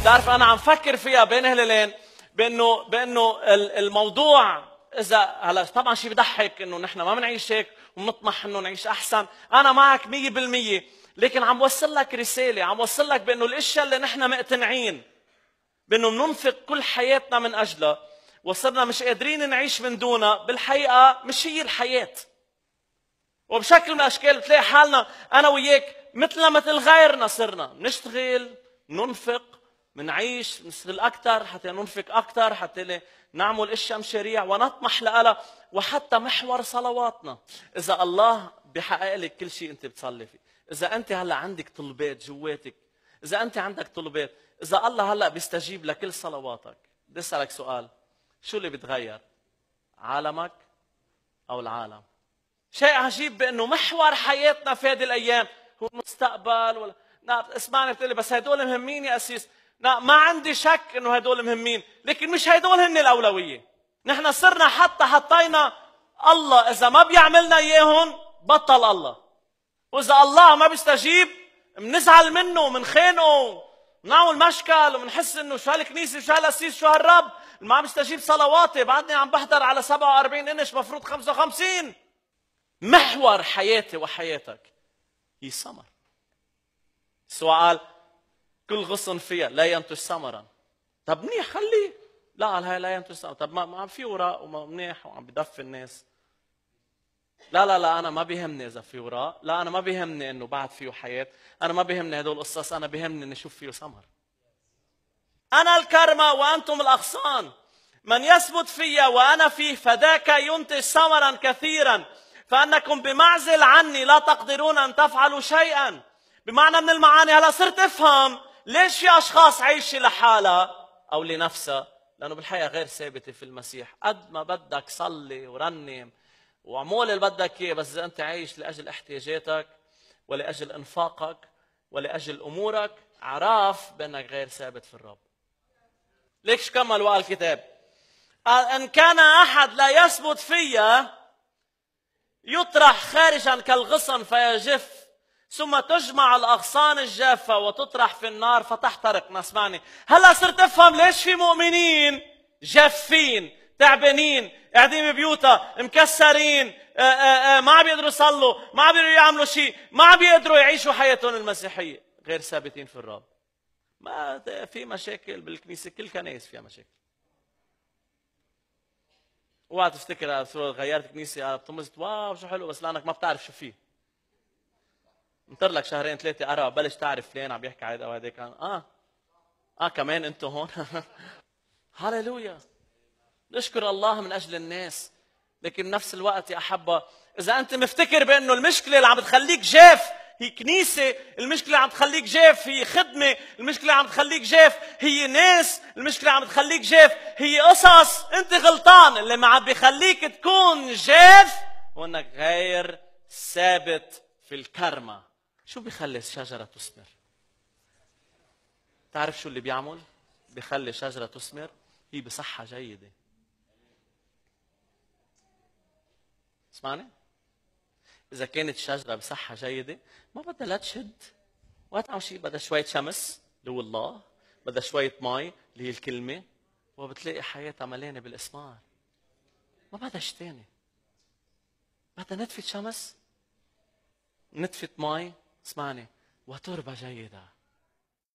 بتعرف انا عم فكر فيها بين هلالين بانه بانه الموضوع اذا هلا طبعا شيء بضحك انه نحن ما بنعيش هيك وبنطمح انه نعيش احسن انا معك 100% لكن عم وصل لك رساله عم وصل لك بانه الاشياء اللي نحن مقتنعين بانه بننفق كل حياتنا من اجلها وصرنا مش قادرين نعيش من دونها بالحقيقة مش هي الحياة وبشكل من الأشكال بتلاقي حالنا أنا وياك مثلنا مثل غيرنا صرنا نشتغل ننفق بنعيش نشتغل أكثر حتى ننفق أكثر حتى نعمل أشياء مشاريع ونطمح لها وحتى محور صلواتنا إذا الله بحقق لك كل شيء أنت بتصلي فيه إذا أنت هلا عندك طلبات جواتك إذا أنت عندك طلبات إذا الله هلا بيستجيب لكل صلواتك بدي أسألك سؤال شو اللي بتغير؟ عالمك او العالم؟ شيء عجيب بانه محور حياتنا في هذه الايام هو المستقبل ولا نعم اسمعني بتقولي بس هدول مهمين يا اسيس نعم ما عندي شك انه هدول مهمين لكن مش هدول هن الاولويه نحن صرنا حتى حطينا الله اذا ما بيعملنا اياهم بطل الله واذا الله ما بيستجيب بنزعل منه ومنخانقه بنعمل مشكل وبنحس انه شو هالكنيسه شو هالقسيس شو هالرب ما عم يستجيب صلواتي بعدني عم بحضر على 47 انش مفروض 55 محور حياتي وحياتك هي سمر سؤال كل غصن فيها لا ينتج ثمرا طب منيح خليه لا على هاي لا ينتج ثمرا طب ما عم في وراء منيح وعم بدفي الناس لا لا لا انا ما بيهمني اذا في وراء لا انا ما بيهمني انه بعد فيه حياه انا ما بيهمني هدول القصص انا بيهمني اني اشوف فيه ثمر أنا الكرمة وأنتم الأغصان من يثبت في وأنا فيه فذاك ينتج ثمرا كثيرا فأنكم بمعزل عني لا تقدرون أن تفعلوا شيئا بمعنى من المعاني هلا صرت افهم ليش في أشخاص عايشة لحالها أو لنفسها لأنه بالحقيقة غير ثابتة في المسيح قد ما بدك صلي ورنم واعمل اللي بدك إياه بس إذا أنت عايش لأجل احتياجاتك ولأجل إنفاقك ولأجل أمورك عرف بأنك غير ثابت في الرب ليش كمل وقال الكتاب قال آه، إن كان أحد لا يثبت فيا يطرح خارجا كالغصن فيجف ثم تجمع الأغصان الجافة وتطرح في النار فتحترق ما اسمعني هلا صرت أفهم ليش في مؤمنين جافين تعبانين قاعدين ببيوتها مكسرين آآ آه، آآ آه، ما عم بيقدروا يصلوا ما عم بيقدروا يعملوا شيء ما عم بيقدروا يعيشوا حياتهم المسيحية غير ثابتين في الرب ما في مشاكل بالكنيسه كل كنايس فيها مشاكل اوعى تفتكر غيرت كنيسه بتنبسط واو شو حلو بس لانك ما بتعرف شو فيه انطر لك شهرين ثلاثه اربعه بلش تعرف فلان عم يحكي هذا او هذاك اه اه كمان انتم هون هللويا نشكر الله من اجل الناس لكن نفس الوقت يا احبه اذا انت مفتكر بانه المشكله اللي عم بتخليك جاف هي كنيسة المشكلة عم تخليك جاف هي خدمة المشكلة عم تخليك جاف هي ناس المشكلة عم تخليك جاف هي قصص أنت غلطان اللي ما عم بخليك تكون جاف وأنك غير ثابت في الكرمة شو بيخلي الشجرة تثمر تعرف شو اللي بيعمل بيخلي الشجرة تثمر هي بصحة جيدة اسمعني اذا كانت الشجره بصحه جيده ما بدها لا تشد ولا شيء بدها شويه شمس اللي هو الله بدها شويه مي اللي هي الكلمه وبتلاقي حياتها مليانه بالاسمار ما بدها شيء ثاني بدها نتفة شمس نتفة مي اسمعني وتربة جيدة